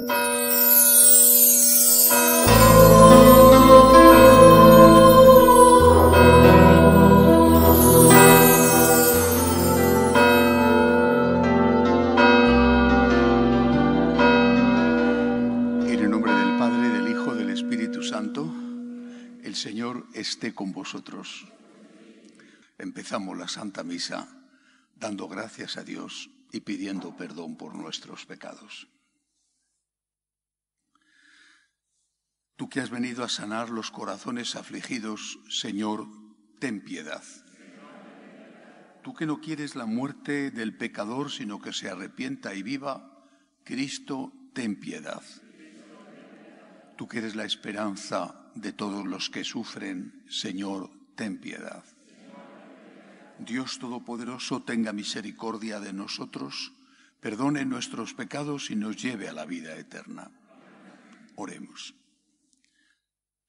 En el nombre del del del Padre, Hijo Espíritu Santo, el Señor esté con vosotros. Empezamos la Santa Misa dando gracias a Dios y pidiendo perdón por nuestros pecados. Tú que has venido a sanar los corazones afligidos, Señor, ten piedad. Tú que no quieres la muerte del pecador, sino que se arrepienta y viva, Cristo, ten piedad. Tú que eres la esperanza de todos los que sufren, Señor, ten piedad. Dios Todopoderoso tenga misericordia de nosotros, perdone nuestros pecados y nos lleve a la vida eterna. Oremos.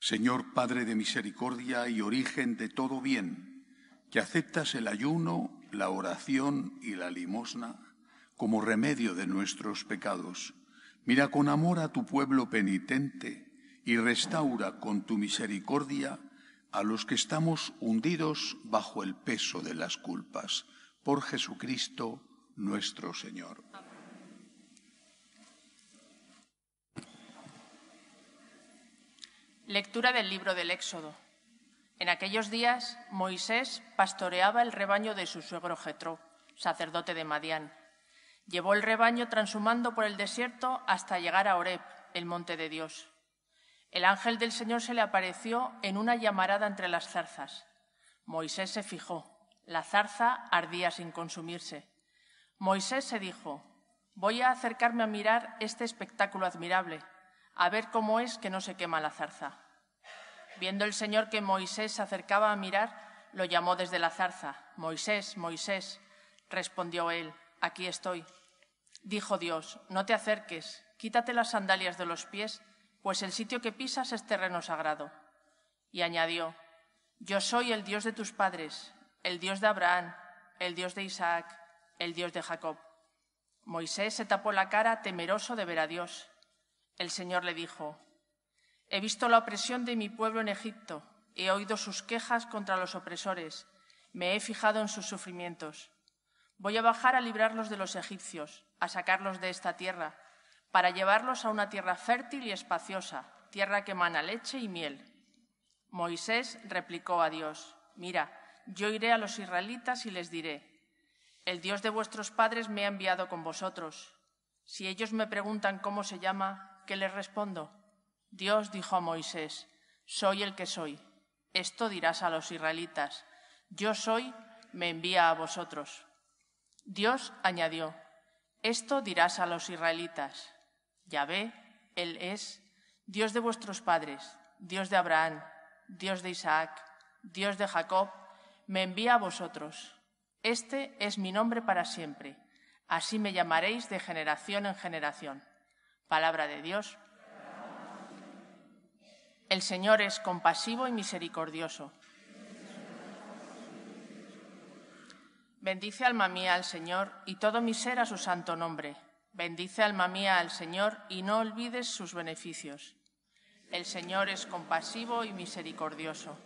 Señor Padre de misericordia y origen de todo bien, que aceptas el ayuno, la oración y la limosna como remedio de nuestros pecados, mira con amor a tu pueblo penitente y restaura con tu misericordia a los que estamos hundidos bajo el peso de las culpas. Por Jesucristo nuestro Señor. Lectura del libro del Éxodo. En aquellos días Moisés pastoreaba el rebaño de su suegro Jetro, sacerdote de Madián. Llevó el rebaño transhumando por el desierto hasta llegar a Oreb, el monte de Dios. El ángel del Señor se le apareció en una llamarada entre las zarzas. Moisés se fijó. La zarza ardía sin consumirse. Moisés se dijo, voy a acercarme a mirar este espectáculo admirable a ver cómo es que no se quema la zarza. Viendo el Señor que Moisés se acercaba a mirar, lo llamó desde la zarza, Moisés, Moisés. Respondió él, aquí estoy. Dijo Dios, no te acerques, quítate las sandalias de los pies, pues el sitio que pisas es terreno sagrado. Y añadió, yo soy el Dios de tus padres, el Dios de Abraham, el Dios de Isaac, el Dios de Jacob. Moisés se tapó la cara temeroso de ver a Dios. El Señor le dijo, He visto la opresión de mi pueblo en Egipto, he oído sus quejas contra los opresores, me he fijado en sus sufrimientos. Voy a bajar a librarlos de los egipcios, a sacarlos de esta tierra, para llevarlos a una tierra fértil y espaciosa, tierra que emana leche y miel. Moisés replicó a Dios, Mira, yo iré a los israelitas y les diré, El Dios de vuestros padres me ha enviado con vosotros. Si ellos me preguntan cómo se llama, ¿Qué les respondo? Dios dijo a Moisés, Soy el que soy. Esto dirás a los israelitas, Yo soy, me envía a vosotros. Dios añadió, Esto dirás a los israelitas, Yahvé, Él es, Dios de vuestros padres, Dios de Abraham, Dios de Isaac, Dios de Jacob, me envía a vosotros. Este es mi nombre para siempre. Así me llamaréis de generación en generación. Palabra de Dios. El Señor es compasivo y misericordioso. Bendice alma mía al Señor y todo mi ser a su santo nombre. Bendice alma mía al Señor y no olvides sus beneficios. El Señor es compasivo y misericordioso.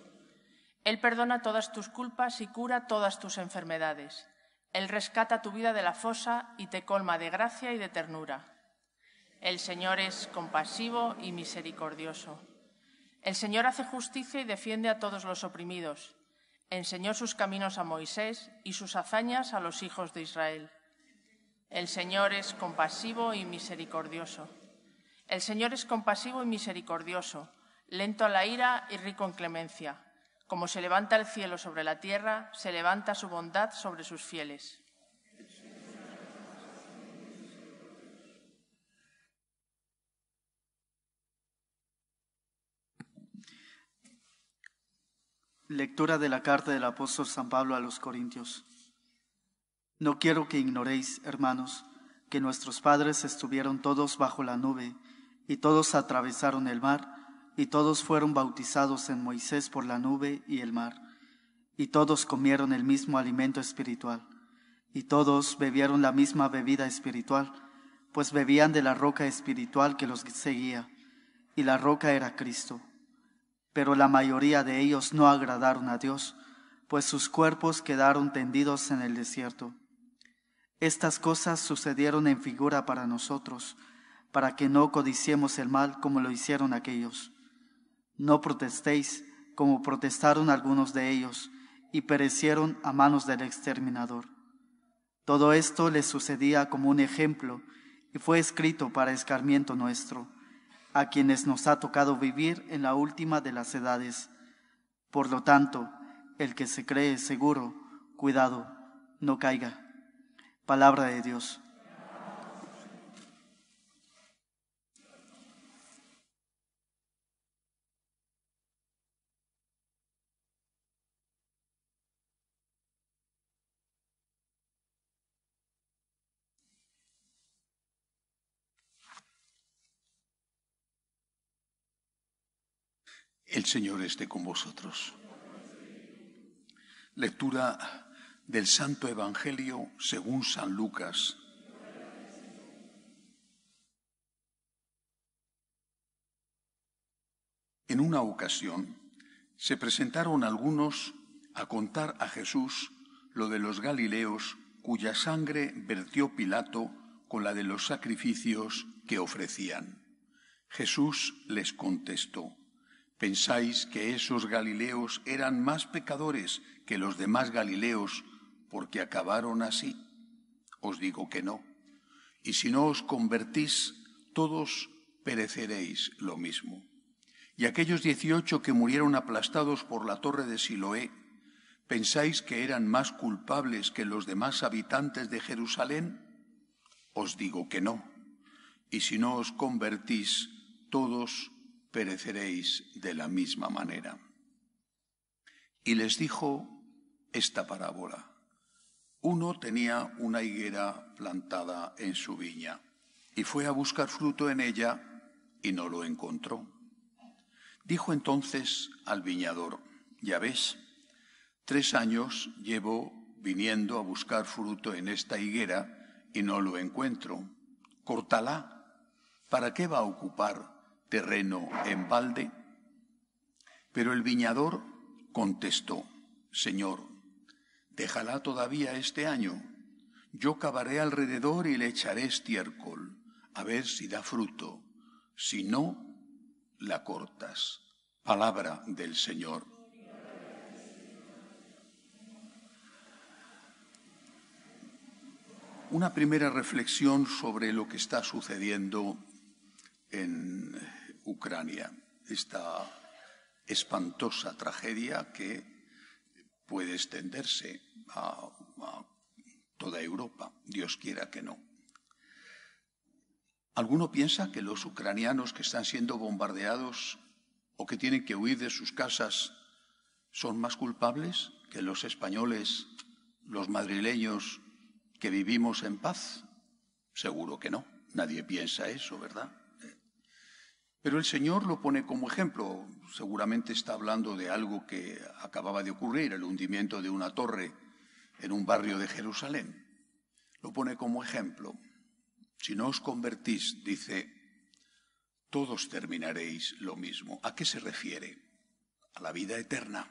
Él perdona todas tus culpas y cura todas tus enfermedades. Él rescata tu vida de la fosa y te colma de gracia y de ternura. El Señor es compasivo y misericordioso. El Señor hace justicia y defiende a todos los oprimidos. Enseñó sus caminos a Moisés y sus hazañas a los hijos de Israel. El Señor es compasivo y misericordioso. El Señor es compasivo y misericordioso, lento a la ira y rico en clemencia. Como se levanta el cielo sobre la tierra, se levanta su bondad sobre sus fieles. Lectura de la carta del apóstol San Pablo a los Corintios. No quiero que ignoréis, hermanos, que nuestros padres estuvieron todos bajo la nube, y todos atravesaron el mar, y todos fueron bautizados en Moisés por la nube y el mar, y todos comieron el mismo alimento espiritual, y todos bebieron la misma bebida espiritual, pues bebían de la roca espiritual que los seguía, y la roca era Cristo pero la mayoría de ellos no agradaron a Dios, pues sus cuerpos quedaron tendidos en el desierto. Estas cosas sucedieron en figura para nosotros, para que no codiciemos el mal como lo hicieron aquellos. No protestéis como protestaron algunos de ellos, y perecieron a manos del exterminador. Todo esto les sucedía como un ejemplo, y fue escrito para escarmiento nuestro a quienes nos ha tocado vivir en la última de las edades. Por lo tanto, el que se cree seguro, cuidado, no caiga. Palabra de Dios. El Señor esté con vosotros. Lectura del Santo Evangelio según San Lucas. En una ocasión se presentaron algunos a contar a Jesús lo de los Galileos cuya sangre vertió Pilato con la de los sacrificios que ofrecían. Jesús les contestó ¿Pensáis que esos Galileos eran más pecadores que los demás Galileos porque acabaron así? Os digo que no. Y si no os convertís, todos pereceréis lo mismo. Y aquellos dieciocho que murieron aplastados por la torre de Siloé, ¿pensáis que eran más culpables que los demás habitantes de Jerusalén? Os digo que no. Y si no os convertís, todos pereceréis de la misma manera. Y les dijo esta parábola. Uno tenía una higuera plantada en su viña y fue a buscar fruto en ella y no lo encontró. Dijo entonces al viñador, ya ves, tres años llevo viniendo a buscar fruto en esta higuera y no lo encuentro. Córtala. ¿Para qué va a ocupar terreno en balde? Pero el viñador contestó, Señor, déjala todavía este año. Yo cavaré alrededor y le echaré estiércol, a ver si da fruto. Si no, la cortas. Palabra del Señor. Una primera reflexión sobre lo que está sucediendo en Ucrania, esta espantosa tragedia que puede extenderse a, toda Europa, Dios quiera que no. Alguno piensa que los ucranianos que están siendo bombardeados o que tienen que huir de sus casas son más culpables que los españoles, los madrileños que vivimos en paz? Seguro que no. Nadie piensa eso, ¿verdad? Pero el Señor lo pone como ejemplo. Seguramente está hablando de algo que acababa de ocurrir, el hundimiento de una torre en un barrio de Jerusalén. Lo pone como ejemplo. Si no os convertís, dice, todos terminaréis lo mismo. ¿A qué se refiere? A la vida eterna.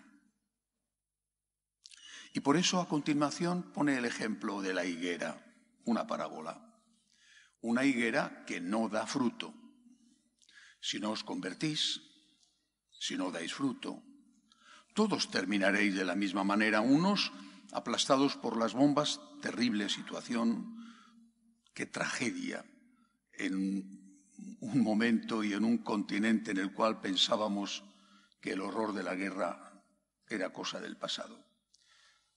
Y por eso a continuación pone el ejemplo de la higuera, una parábola. Una higuera que no da fruto si no os convertís, si no dais fruto. Todos terminaréis de la misma manera, unos aplastados por las bombas, terrible situación, qué tragedia en un momento y en un continente en el cual pensábamos que el horror de la guerra era cosa del pasado.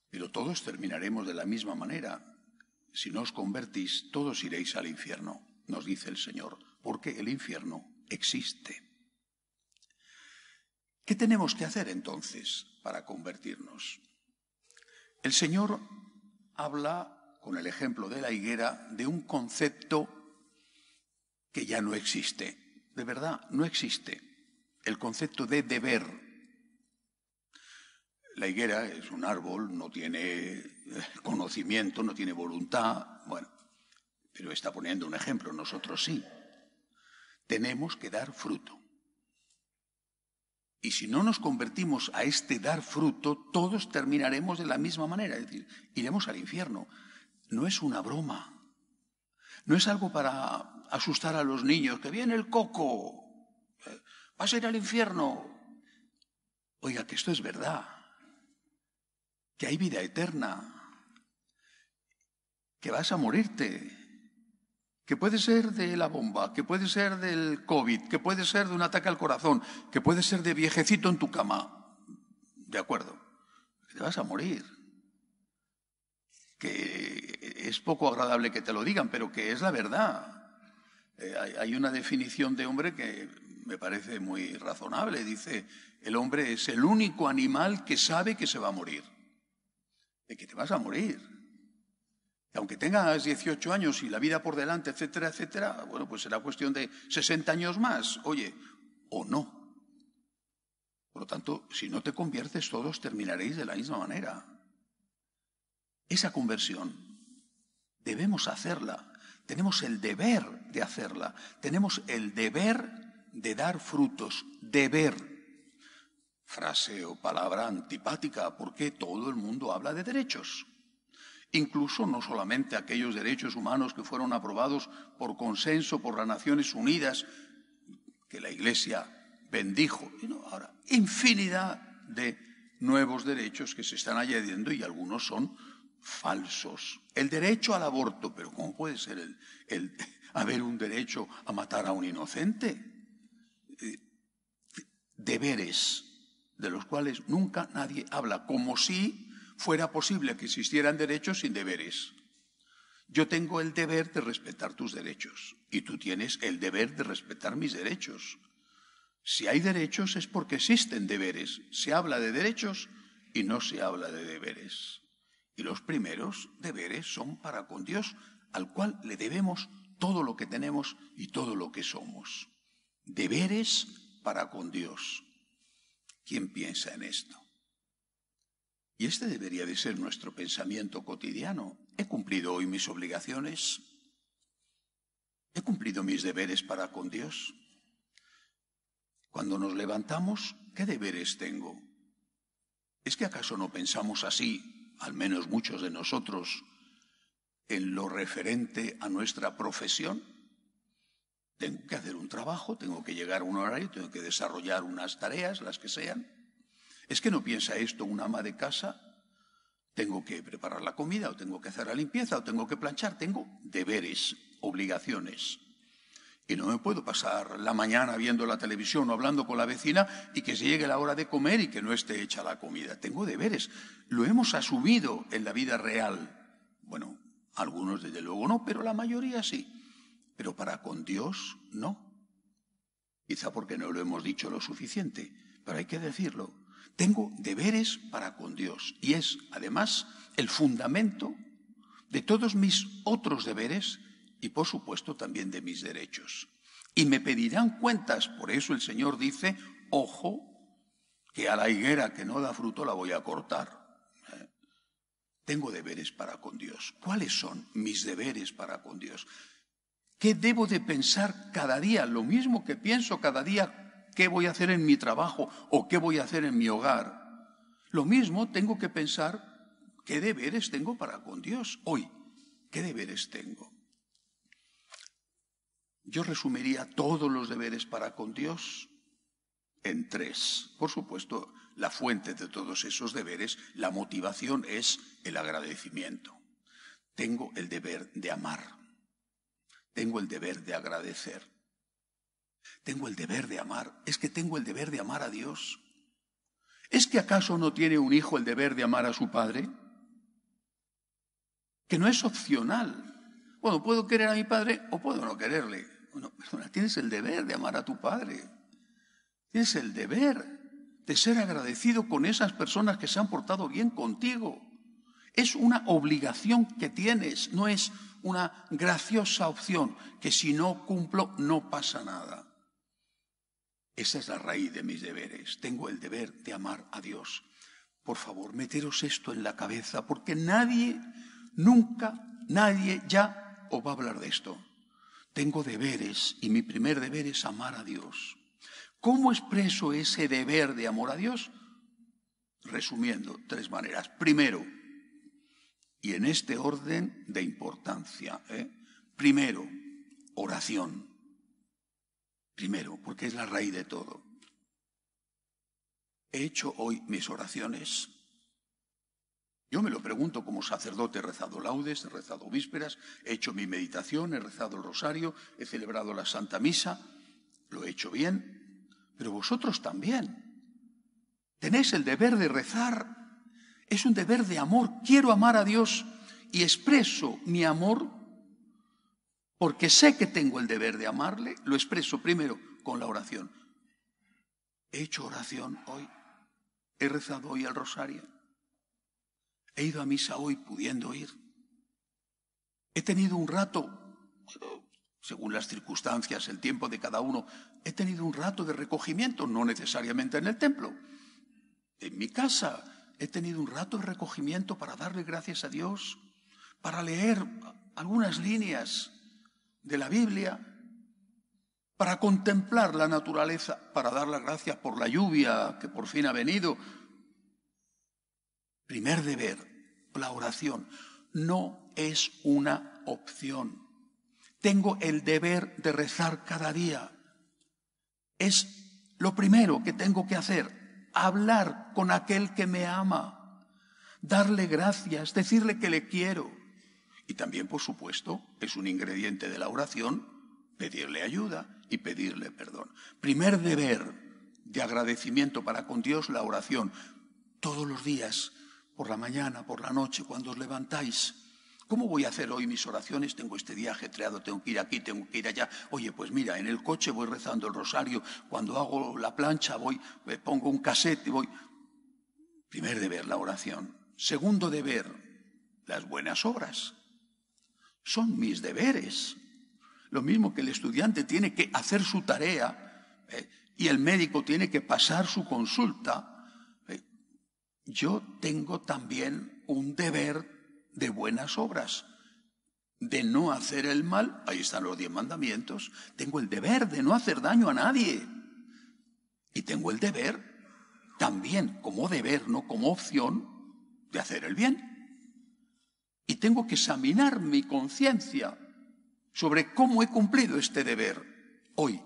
Pero todos terminaremos de la misma manera. Si no os convertís, todos iréis al infierno, nos dice el Señor, porque el infierno existe. ¿Qué tenemos que hacer entonces para convertirnos? El Señor habla, con el ejemplo de la higuera, de un concepto que ya no existe. De verdad, no existe. El concepto de deber. La higuera es un árbol, no tiene eh, conocimiento, no tiene voluntad. Bueno, pero está poniendo un ejemplo, nosotros sí tenemos que dar fruto. Y si no nos convertimos a este dar fruto, todos terminaremos de la misma manera, es decir, iremos al infierno. No es una broma, no es algo para asustar a los niños, que viene el coco, vas a ir al infierno. Oiga, que esto es verdad, que hay vida eterna, que vas a morirte, que puede ser de la bomba, que puede ser del COVID, que puede ser de un ataque al corazón, que puede ser de viejecito en tu cama. De acuerdo. Te vas a morir. Que es poco agradable que te lo digan, pero que es la verdad. Eh, hay una definición de hombre que me parece muy razonable. Dice, el hombre es el único animal que sabe que se va a morir. De que te vas a morir. Aunque tengas 18 años y la vida por delante, etcétera, etcétera, bueno, pues será cuestión de 60 años más, oye, o no. Por lo tanto, si no te conviertes, todos terminaréis de la misma manera. Esa conversión debemos hacerla, tenemos el deber de hacerla, tenemos el deber de dar frutos, deber. Frase o palabra antipática, porque todo el mundo habla de derechos incluso no solamente aquellos derechos humanos que fueron aprobados por consenso por las Naciones Unidas, que la Iglesia bendijo, sino ahora infinidad de nuevos derechos que se están añadiendo y algunos son falsos. El derecho al aborto, pero ¿cómo puede ser el, haber un derecho a matar a un inocente? Eh, deberes de los cuales nunca nadie habla, como si fuera posible que existieran derechos sin deberes. Yo tengo el deber de respetar tus derechos y tú tienes el deber de respetar mis derechos. Si hay derechos es porque existen deberes. Se habla de derechos y no se habla de deberes. Y los primeros deberes son para con Dios, al cual le debemos todo lo que tenemos y todo lo que somos. Deberes para con Dios. ¿Quién piensa en esto? Y este debería de ser nuestro pensamiento cotidiano. ¿He cumplido hoy mis obligaciones? ¿He cumplido mis deberes para con Dios? Cuando nos levantamos, ¿qué deberes tengo? ¿Es que acaso no pensamos así, al menos muchos de nosotros, en lo referente a nuestra profesión? Tengo que hacer un trabajo, tengo que llegar a un horario, tengo que desarrollar unas tareas, las que sean. ¿Es que no piensa esto un ama de casa? Tengo que preparar la comida, o tengo que hacer la limpieza, o tengo que planchar, tengo deberes, obligaciones. Y no me puedo pasar la mañana viendo la televisión o hablando con la vecina y que se llegue la hora de comer y que no esté hecha la comida. Tengo deberes. Lo hemos asumido en la vida real. Bueno, algunos desde luego no, pero la mayoría sí. Pero para con Dios no. Quizá porque no lo hemos dicho lo suficiente, pero hay que decirlo. Tengo deberes para con Dios y es, además, el fundamento de todos mis otros deberes y, por supuesto, también de mis derechos. Y me pedirán cuentas, por eso el Señor dice, ojo, que a la higuera que no da fruto la voy a cortar. ¿Eh? Tengo deberes para con Dios. ¿Cuáles son mis deberes para con Dios? ¿Qué debo de pensar cada día? Lo mismo que pienso cada día ¿Qué voy a hacer en mi trabajo o qué voy a hacer en mi hogar? Lo mismo tengo que pensar qué deberes tengo para con Dios hoy. ¿Qué deberes tengo? Yo resumiría todos los deberes para con Dios en tres. Por supuesto, la fuente de todos esos deberes, la motivación es el agradecimiento. Tengo el deber de amar. Tengo el deber de agradecer tengo el deber de amar. Es que tengo el deber de amar a Dios. ¿Es que acaso no tiene un hijo el deber de amar a su padre? Que no es opcional. Bueno, puedo querer a mi padre o puedo no quererle. Bueno, tienes el deber de amar a tu padre. Tienes el deber de ser agradecido con esas personas que se han portado bien contigo. Es una obligación que tienes, no es una graciosa opción que si no cumplo no pasa nada. Esa es la raíz de mis deberes. Tengo el deber de amar a Dios. Por favor, meteros esto en la cabeza, porque nadie, nunca, nadie ya os va a hablar de esto. Tengo deberes y mi primer deber es amar a Dios. ¿Cómo expreso ese deber de amor a Dios? Resumiendo, tres maneras. Primero, y en este orden de importancia, ¿eh? primero, oración. Primero, porque es la raíz de todo. He hecho hoy mis oraciones. Yo me lo pregunto como sacerdote, he rezado laudes, he rezado vísperas, he hecho mi meditación, he rezado el rosario, he celebrado la Santa Misa, lo he hecho bien, pero vosotros también. Tenéis el deber de rezar, es un deber de amor, quiero amar a Dios y expreso mi amor porque sé que tengo el deber de amarle, lo expreso primero con la oración. He hecho oración hoy, he rezado hoy al rosario, he ido a misa hoy pudiendo ir, he tenido un rato, según las circunstancias, el tiempo de cada uno, he tenido un rato de recogimiento, no necesariamente en el templo, en mi casa, he tenido un rato de recogimiento para darle gracias a Dios, para leer algunas líneas de la Biblia para contemplar la naturaleza, para dar las gracias por la lluvia que por fin ha venido. Primer deber, la oración. No es una opción. Tengo el deber de rezar cada día. Es lo primero que tengo que hacer, hablar con aquel que me ama, darle gracias, decirle que le quiero. Y también, por supuesto, es un ingrediente de la oración pedirle ayuda y pedirle perdón. Primer deber de agradecimiento para con Dios, la oración. Todos los días, por la mañana, por la noche, cuando os levantáis. ¿Cómo voy a hacer hoy mis oraciones? Tengo este día ajetreado, tengo que ir aquí, tengo que ir allá. Oye, pues mira, en el coche voy rezando el rosario, cuando hago la plancha voy, me pongo un casete y voy. Primer deber, la oración. Segundo deber, las buenas obras son mis deberes. Lo mismo que el estudiante tiene que hacer su tarea eh, y el médico tiene que pasar su consulta, eh, yo tengo también un deber de buenas obras, de no hacer el mal, ahí están los diez mandamientos, tengo el deber de no hacer daño a nadie y tengo el deber también como deber, no como opción, de hacer el bien y tengo que examinar mi conciencia sobre cómo he cumplido este deber hoy.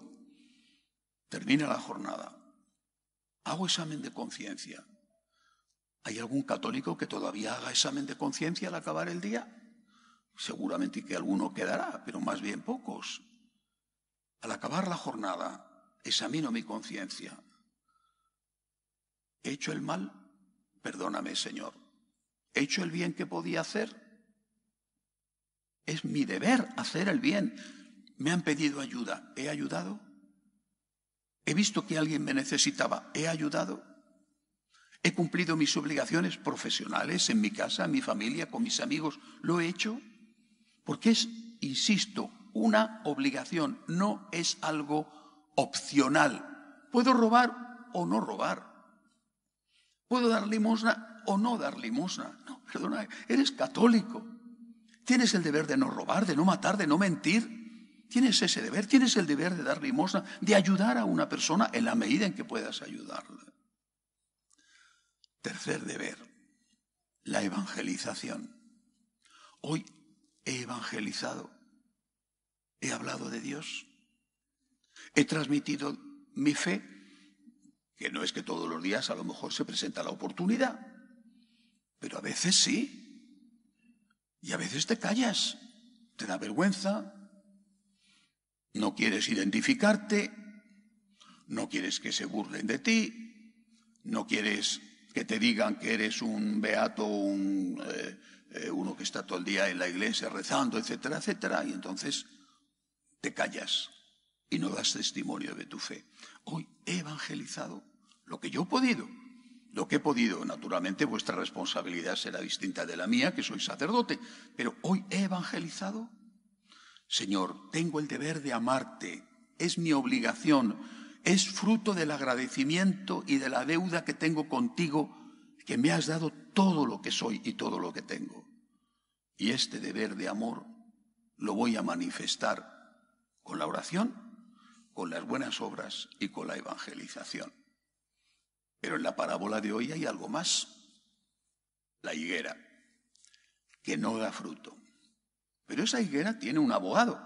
Termina la jornada. Hago examen de conciencia. ¿Hay algún católico que todavía haga examen de conciencia al acabar el día? Seguramente que alguno quedará, pero más bien pocos. Al acabar la jornada, examino mi conciencia. ¿He hecho el mal? Perdóname, Señor. ¿He hecho el bien que podía hacer? Es mi deber hacer el bien. Me han pedido ayuda. ¿He ayudado? ¿He visto que alguien me necesitaba? ¿He ayudado? ¿He cumplido mis obligaciones profesionales en mi casa, en mi familia, con mis amigos? ¿Lo he hecho? Porque es, insisto, una obligación, no es algo opcional. Puedo robar o no robar. Puedo dar limosna o no dar limosna. No, perdona, eres católico. Tienes el deber de no robar, de no matar, de no mentir. Tienes ese deber, tienes el deber de dar limosna, de ayudar a una persona en la medida en que puedas ayudarla. Tercer deber, la evangelización. Hoy he evangelizado, he hablado de Dios, he transmitido mi fe, que no es que todos los días a lo mejor se presenta la oportunidad, pero a veces sí, y a veces te callas, te da vergüenza, no quieres identificarte, no quieres que se burlen de ti, no quieres que te digan que eres un beato, un, eh, eh, uno que está todo el día en la iglesia rezando, etcétera, etcétera, y entonces te callas y no das testimonio de tu fe. Hoy he evangelizado lo que yo he podido lo que he podido. Naturalmente vuestra responsabilidad será distinta de la mía, que soy sacerdote, pero hoy he evangelizado. Señor, tengo el deber de amarte, es mi obligación, es fruto del agradecimiento y de la deuda que tengo contigo, que me has dado todo lo que soy y todo lo que tengo. Y este deber de amor lo voy a manifestar con la oración, con las buenas obras y con la evangelización. Pero en la parábola de hoy hay algo más. La higuera, que no da fruto. Pero esa higuera tiene un abogado.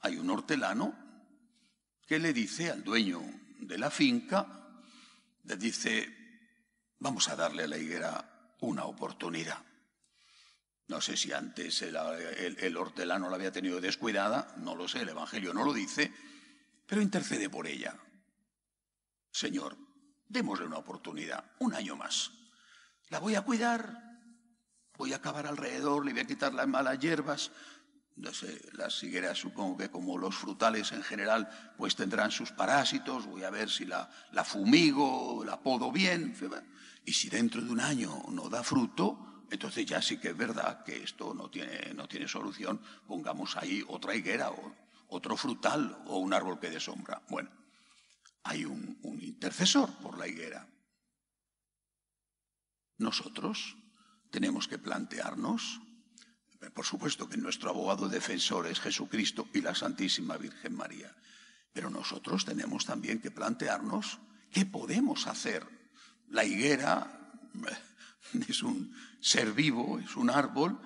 Hay un hortelano que le dice al dueño de la finca, le dice, vamos a darle a la higuera una oportunidad. No sé si antes el, hortelano la había tenido descuidada, no lo sé, el Evangelio no lo dice, pero intercede por ella. Señor, Démosle una oportunidad, un año más. La voy a cuidar, voy a acabar alrededor, le voy a quitar las malas hierbas. No sé, las higueras supongo que como los frutales en general, pues tendrán sus parásitos, voy a ver si la, la fumigo, la podo bien. Y si dentro de un año no da fruto, entonces ya sí que es verdad que esto no tiene, no tiene solución. Pongamos ahí otra higuera o otro frutal o un árbol que de sombra. Bueno, hay un, intercesor por la higuera. Nosotros tenemos que plantearnos, por supuesto que nuestro abogado defensor es Jesucristo y la Santísima Virgen María, pero nosotros tenemos también que plantearnos qué podemos hacer. La higuera es un ser vivo, es un árbol,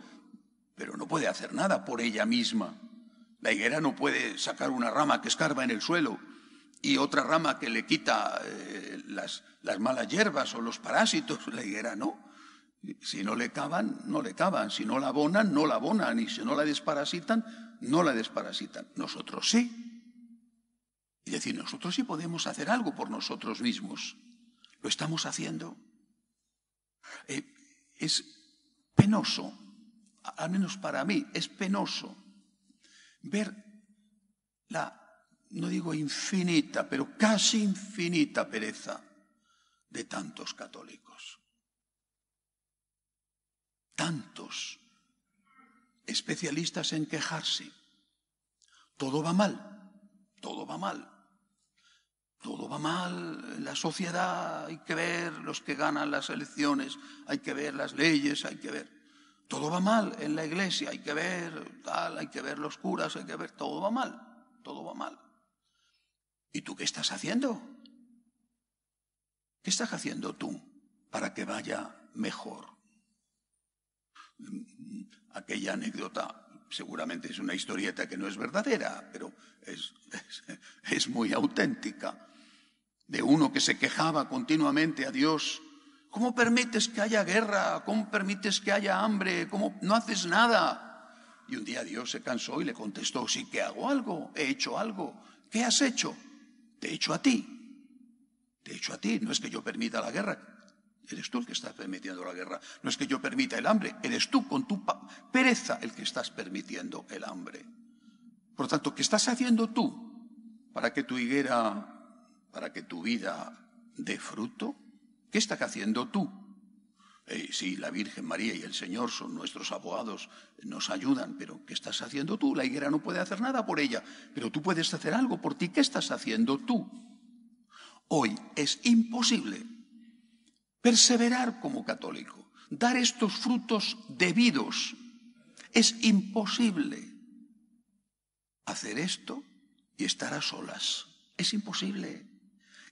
pero no puede hacer nada por ella misma. La higuera no puede sacar una rama que escarba en el suelo y otra rama que le quita eh, las, malas hierbas o los parásitos, la higuera no. Si no le cavan, no le cavan. Si no la abonan, no la abonan. Y si no la desparasitan, no la desparasitan. Nosotros sí. Y decir, nosotros sí podemos hacer algo por nosotros mismos. Lo estamos haciendo. Eh, es penoso, al menos para mí, es penoso ver la no digo infinita, pero casi infinita pereza de tantos católicos. Tantos especialistas en quejarse. Todo va mal, todo va mal. Todo va mal, en la sociedad, hay que ver los que ganan las elecciones, hay que ver las leyes, hay que ver. Todo va mal en la iglesia, hay que ver tal, hay que ver los curas, hay que ver, todo va mal, todo va mal. ¿Y tú qué estás haciendo? ¿Qué estás haciendo tú para que vaya mejor? Mm, aquella anécdota seguramente es una historieta que no es verdadera, pero es, es, muy auténtica, de uno que se quejaba continuamente a Dios ¿Cómo permites que haya guerra? ¿Cómo permites que haya hambre? ¿Cómo no haces nada? Y un día Dios se cansó y le contestó, sí que hago algo, he hecho algo. ¿Qué has hecho? Te hecho a ti. Te hecho a ti. No es que yo permita la guerra. Eres tú el que estás permitiendo la guerra. No es que yo permita el hambre. Eres tú con tu pereza el que estás permitiendo el hambre. Por tanto, ¿qué estás haciendo tú para que tu higuera, para que tu vida dé fruto? ¿Qué estás haciendo tú? Eh, sí, la Virgen María y el Señor son nuestros abogados, nos ayudan, pero ¿qué estás haciendo tú? La higuera no puede hacer nada por ella, pero tú puedes hacer algo por ti. ¿Qué estás haciendo tú? Hoy es imposible perseverar como católico, dar estos frutos debidos. Es imposible hacer esto y estar a solas. Es imposible.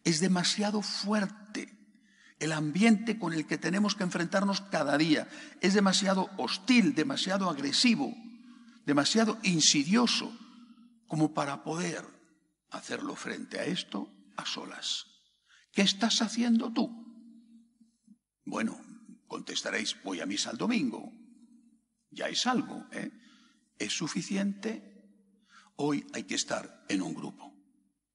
Es demasiado fuerte el ambiente con el que tenemos que enfrentarnos cada día es demasiado hostil, demasiado agresivo, demasiado insidioso como para poder hacerlo frente a esto a solas. ¿Qué estás haciendo tú? Bueno, contestaréis, voy a misa el domingo. Ya es algo, ¿eh? ¿Es suficiente? Hoy hay que estar en un grupo.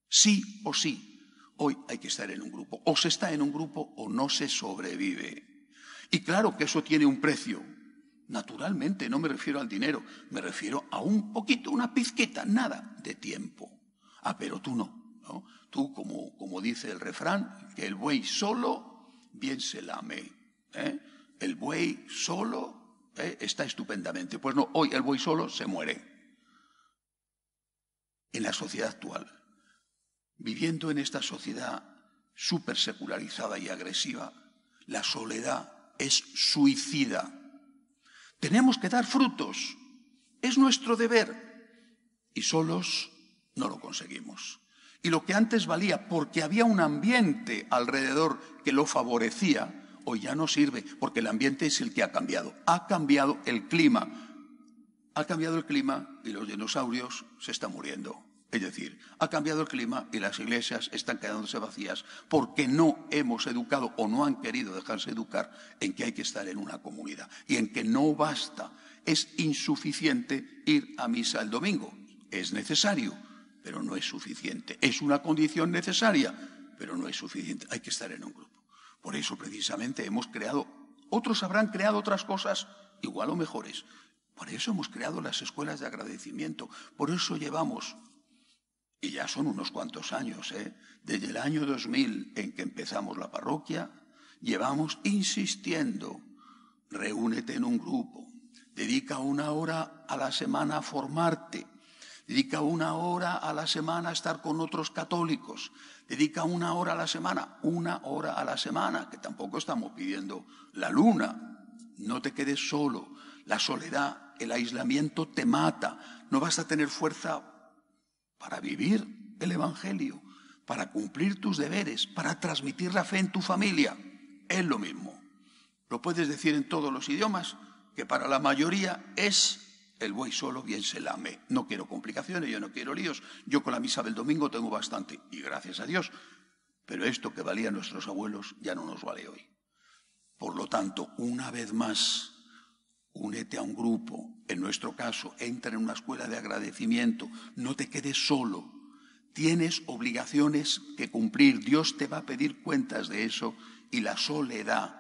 Sí o sí, Hoy hay que estar en un grupo. O se está en un grupo o no se sobrevive. Y claro que eso tiene un precio. Naturalmente, no me refiero al dinero, me refiero a un poquito, una pizqueta, nada de tiempo. Ah, pero tú no. Tú, como, como dice el refrán, que el buey solo bien se lame. ¿eh? El buey solo ¿eh? está estupendamente. Pues no, hoy el buey solo se muere. En la sociedad actual, viviendo en esta sociedad súper secularizada y agresiva, la soledad es suicida. Tenemos que dar frutos, es nuestro deber, y solos no lo conseguimos. Y lo que antes valía porque había un ambiente alrededor que lo favorecía, hoy ya no sirve, porque el ambiente es el que ha cambiado. Ha cambiado el clima. Ha cambiado el clima y los dinosaurios se están muriendo. Es decir, ha cambiado el clima y las iglesias están quedándose vacías porque no hemos educado o no han querido dejarse educar en que hay que estar en una comunidad y en que no basta, es insuficiente ir a misa el domingo. Es necesario, pero no es suficiente. Es una condición necesaria, pero no es suficiente. Hay que estar en un grupo. Por eso precisamente hemos creado, otros habrán creado otras cosas igual o mejores. Por eso hemos creado las escuelas de agradecimiento. Por eso llevamos y ya son unos cuantos años, ¿eh? Desde el año 2000 en que empezamos la parroquia, llevamos insistiendo, reúnete en un grupo, dedica una hora a la semana a formarte, dedica una hora a la semana a estar con otros católicos, dedica una hora a la semana, una hora a la semana, que tampoco estamos pidiendo la luna, no te quedes solo, la soledad, el aislamiento te mata, no vas a tener fuerza para vivir el Evangelio, para cumplir tus deberes, para transmitir la fe en tu familia. Es lo mismo. Lo puedes decir en todos los idiomas, que para la mayoría es el buey solo bien se lame. No quiero complicaciones, yo no quiero líos. Yo con la misa del domingo tengo bastante, y gracias a Dios. Pero esto que valía a nuestros abuelos ya no nos vale hoy. Por lo tanto, una vez más, Únete a un grupo, en nuestro caso, entra en una escuela de agradecimiento, no te quedes solo. Tienes obligaciones que cumplir, Dios te va a pedir cuentas de eso y la soledad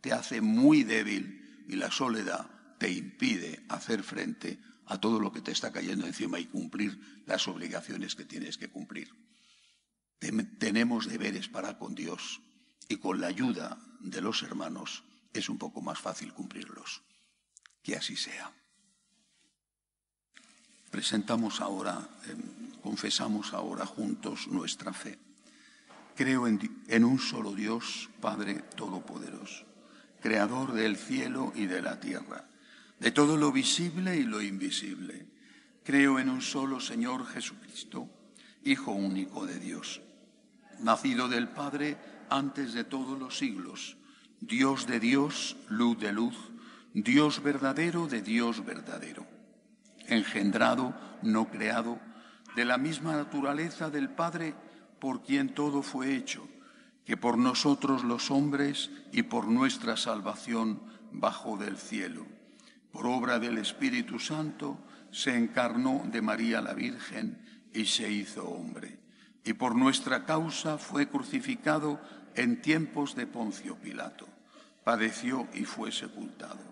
te hace muy débil y la soledad te impide hacer frente a todo lo que te está cayendo encima y cumplir las obligaciones que tienes que cumplir. Tenemos deberes para con Dios y con la ayuda de los hermanos es un poco más fácil cumplirlos. Que así sea. Presentamos ahora, em, confesamos ahora juntos nuestra fe. Creo en, en un solo Dios, Padre Todopoderoso, Creador del cielo y de la tierra, de todo lo visible y lo invisible. Creo en un solo Señor Jesucristo, Hijo único de Dios, nacido del Padre antes de todos los siglos, Dios de Dios, luz de luz Dios verdadero de Dios verdadero, engendrado, no creado, de la misma naturaleza del Padre, por quien todo fue hecho, que por nosotros los hombres y por nuestra salvación bajó del cielo. Por obra del Espíritu Santo se encarnó de María la Virgen y se hizo hombre. Y por nuestra causa fue crucificado en tiempos de Poncio Pilato. Padeció y fue sepultado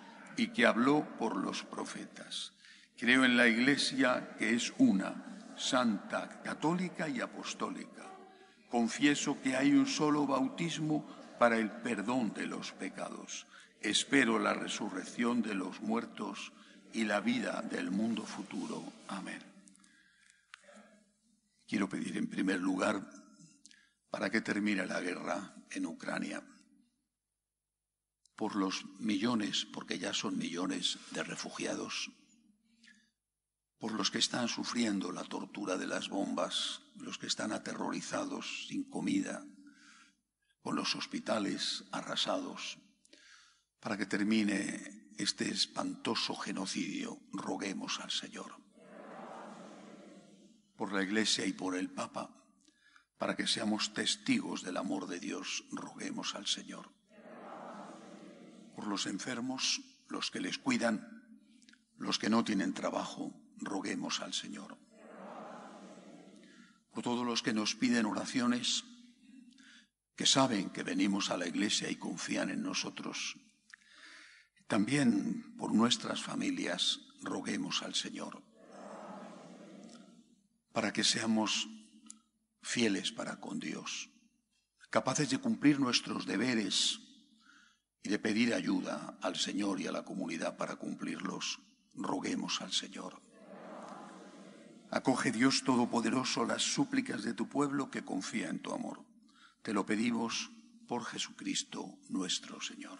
y que habló por los profetas. Creo en la Iglesia que es una, santa, católica y apostólica. Confieso que hay un solo bautismo para el perdón de los pecados. Espero la resurrección de los muertos y la vida del mundo futuro. Amén. Quiero pedir en primer lugar para que termine la guerra en Ucrania por los millones, porque ya son millones de refugiados, por los que están sufriendo la tortura de las bombas, los que están aterrorizados sin comida, con los hospitales arrasados, para que termine este espantoso genocidio, roguemos al Señor. Por la Iglesia y por el Papa, para que seamos testigos del amor de Dios, roguemos al Señor por los enfermos, los que les cuidan, los que no tienen trabajo, roguemos al Señor. Por todos los que nos piden oraciones, que saben que venimos a la iglesia y confían en nosotros. También por nuestras familias, roguemos al Señor. Para que seamos fieles para con Dios, capaces de cumplir nuestros deberes y de pedir ayuda al Señor y a la comunidad para cumplirlos, roguemos al Señor. Acoge Dios Todopoderoso las súplicas de tu pueblo que confía en tu amor. Te lo pedimos por Jesucristo nuestro Señor.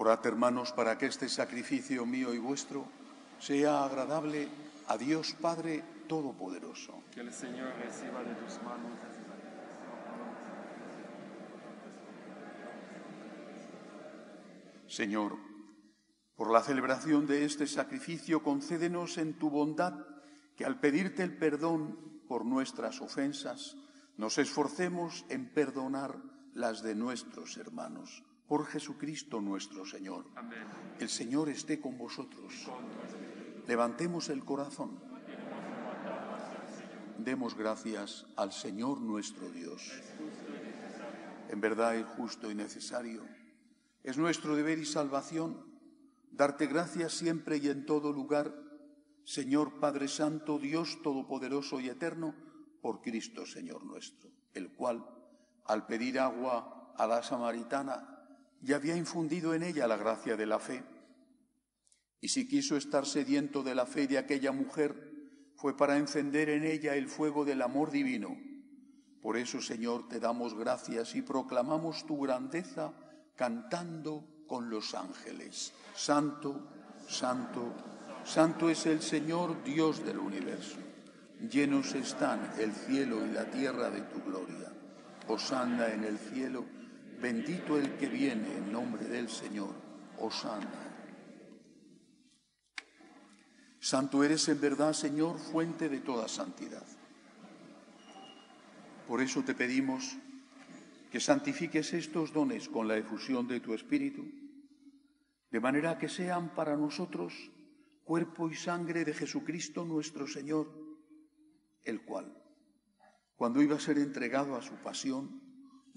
Orad, hermanos, para que este sacrificio mío y vuestro sea agradable a Dios Padre Todopoderoso. Que el Señor reciba de tus manos. Señor, por la celebración de este sacrificio, concédenos en tu bondad que al pedirte el perdón por nuestras ofensas, nos esforcemos en perdonar las de nuestros hermanos por Jesucristo nuestro Señor. El Señor esté con vosotros. Levantemos el corazón. Demos gracias al Señor nuestro Dios. En verdad es justo y necesario. Es nuestro deber y salvación darte gracias siempre y en todo lugar, Señor Padre Santo, Dios Todopoderoso y Eterno, por Cristo Señor nuestro, el cual, al pedir agua a la samaritana, y había infundido en ella la gracia de la fe. Y si quiso estar sediento de la fe de aquella mujer, fue para encender en ella el fuego del amor divino. Por eso, Señor, te damos gracias y proclamamos tu grandeza cantando con los ángeles. Santo, santo, santo es el Señor, Dios del universo. Llenos están el cielo y la tierra de tu gloria. Osanda en el cielo Bendito el que viene en nombre del Señor. Hosanna. Santo eres en verdad, Señor, fuente de toda santidad. Por eso te pedimos que santifiques estos dones con la efusión de tu Espíritu, de manera que sean para nosotros cuerpo y sangre de Jesucristo nuestro Señor, el cual, cuando iba a ser entregado a su pasión,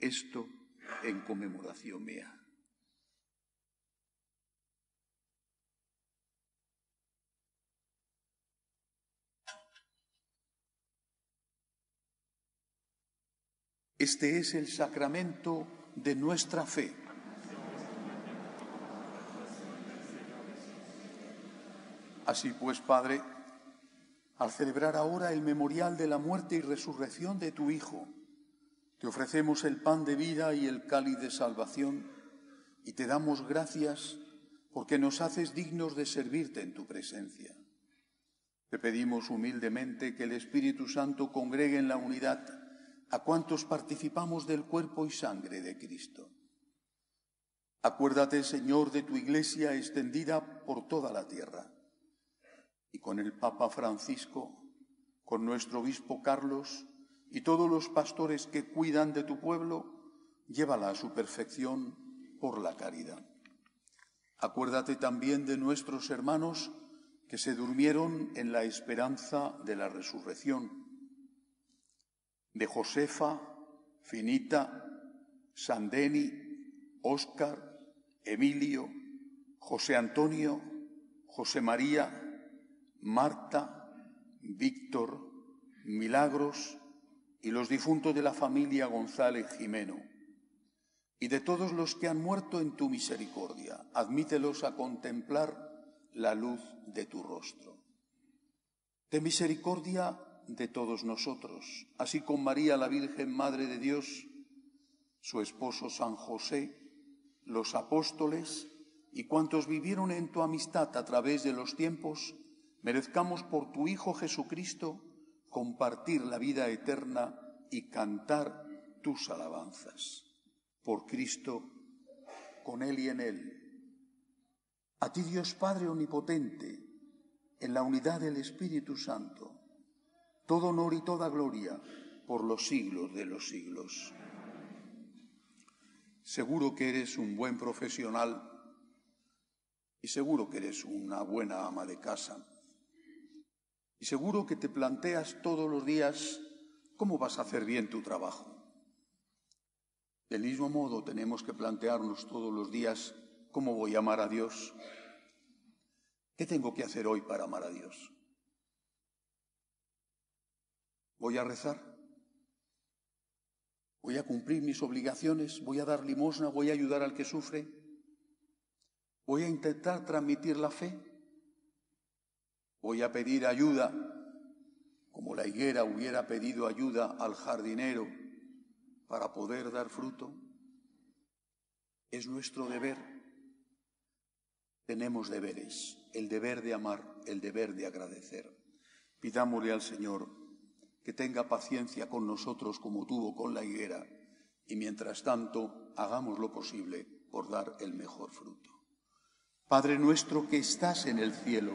esto en conmemoración mía. Este es el sacramento de nuestra fe. Así pues, Padre, al celebrar ahora el memorial de la muerte y resurrección de tu Hijo, te ofrecemos el pan de vida y el cáliz de salvación y te damos gracias porque nos haces dignos de servirte en tu presencia. Te pedimos humildemente que el Espíritu Santo congregue en la unidad a cuantos participamos del cuerpo y sangre de Cristo. Acuérdate, Señor, de tu iglesia extendida por toda la tierra y con el Papa Francisco, con nuestro obispo Carlos, y todos los pastores que cuidan de tu pueblo, llévala a su perfección por la caridad. Acuérdate también de nuestros hermanos que se durmieron en la esperanza de la resurrección, de Josefa, Finita, Sandeni, Oscar, Emilio, José Antonio, José María, Marta, Víctor, Milagros, y los difuntos de la familia González Jimeno, y de todos los que han muerto en tu misericordia, admítelos a contemplar la luz de tu rostro. Ten misericordia de todos nosotros, así con María la Virgen, Madre de Dios, su esposo San José, los apóstoles y cuantos vivieron en tu amistad a través de los tiempos, merezcamos por tu Hijo Jesucristo, compartir la vida eterna y cantar tus alabanzas. Por Cristo, con Él y en Él. A ti Dios Padre Omnipotente, en la unidad del Espíritu Santo, todo honor y toda gloria por los siglos de los siglos. Seguro que eres un buen profesional y seguro que eres una buena ama de casa. Y seguro que te planteas todos los días cómo vas a hacer bien tu trabajo. Del mismo modo tenemos que plantearnos todos los días cómo voy a amar a Dios. ¿Qué tengo que hacer hoy para amar a Dios? ¿Voy a rezar? ¿Voy a cumplir mis obligaciones? ¿Voy a dar limosna? ¿Voy a ayudar al que sufre? ¿Voy a intentar transmitir la fe? Voy a pedir ayuda, como la higuera hubiera pedido ayuda al jardinero para poder dar fruto. Es nuestro deber. Tenemos deberes, el deber de amar, el deber de agradecer. Pidámosle al Señor que tenga paciencia con nosotros como tuvo con la higuera y mientras tanto hagamos lo posible por dar el mejor fruto. Padre nuestro que estás en el cielo,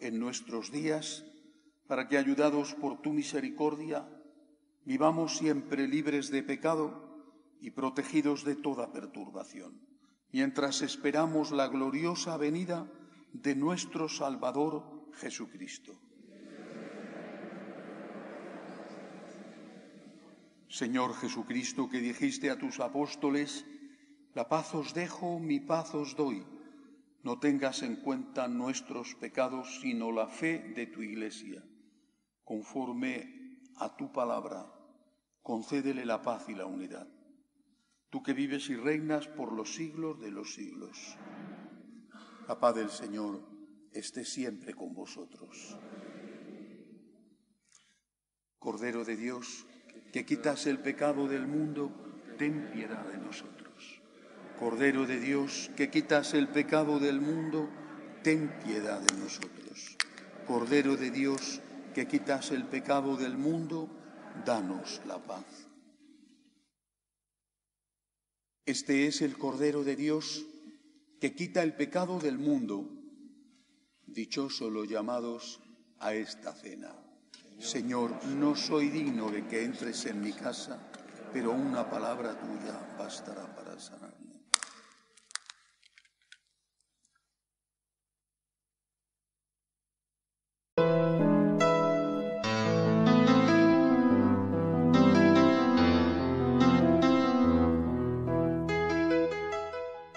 en nuestros días, para que, ayudados por tu misericordia, vivamos siempre libres de pecado y protegidos de toda perturbación, mientras esperamos la gloriosa venida de nuestro Salvador Jesucristo. Señor Jesucristo, que dijiste a tus apóstoles, la paz os dejo, mi paz os doy no tengas en cuenta nuestros pecados, sino la fe de tu iglesia, conforme a tu palabra. Concédele la paz y la unidad. Tú que vives y reinas por los siglos de los siglos. La paz del Señor esté siempre con vosotros. Cordero de Dios, que quitas el pecado del mundo, ten piedad de nosotros. Cordero de Dios, que quitas el pecado del mundo, ten piedad de nosotros. Cordero de Dios, que quitas el pecado del mundo, danos la paz. Este es el Cordero de Dios, que quita el pecado del mundo. Dichoso los llamados a esta cena. Señor, no soy digno de que entres en mi casa, pero una palabra tuya bastará para sanarme.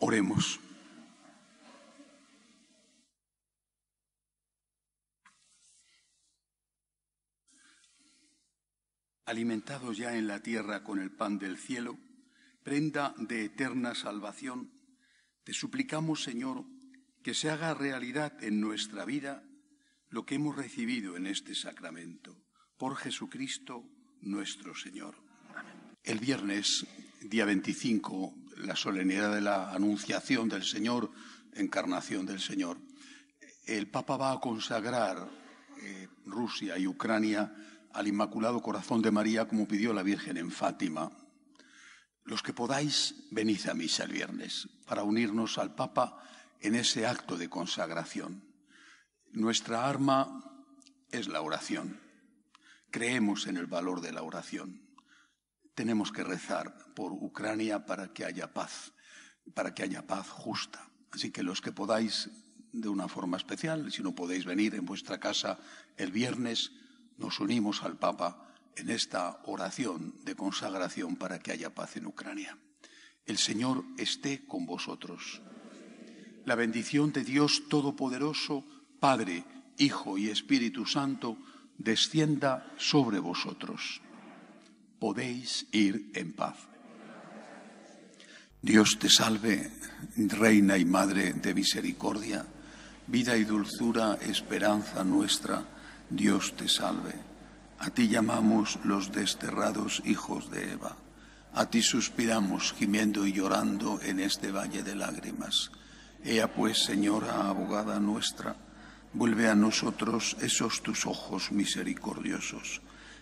Oremos. Alimentados ya en la tierra con el pan del cielo, prenda de eterna salvación, te suplicamos, Señor, que se haga realidad en nuestra vida lo que hemos recibido en este sacramento, por Jesucristo nuestro Señor. El viernes, día 25 la solemnidad de la anunciación del Señor, encarnación del Señor. El Papa va a consagrar eh, Rusia y Ucrania al Inmaculado Corazón de María, como pidió la Virgen en Fátima. Los que podáis, venid a misa el viernes para unirnos al Papa en ese acto de consagración. Nuestra arma es la oración. Creemos en el valor de la oración tenemos que rezar por Ucrania para que haya paz, para que haya paz justa. Así que los que podáis, de una forma especial, si no podéis venir en vuestra casa el viernes, nos unimos al Papa en esta oración de consagración para que haya paz en Ucrania. El Señor esté con vosotros. La bendición de Dios Todopoderoso, Padre, Hijo y Espíritu Santo, descienda sobre vosotros podéis ir en paz. Dios te salve, Reina y Madre de Misericordia, vida y dulzura, esperanza nuestra, Dios te salve. A ti llamamos los desterrados hijos de Eva, a ti suspiramos gimiendo y llorando en este valle de lágrimas. Ea pues, Señora, abogada nuestra, vuelve a nosotros esos tus ojos misericordiosos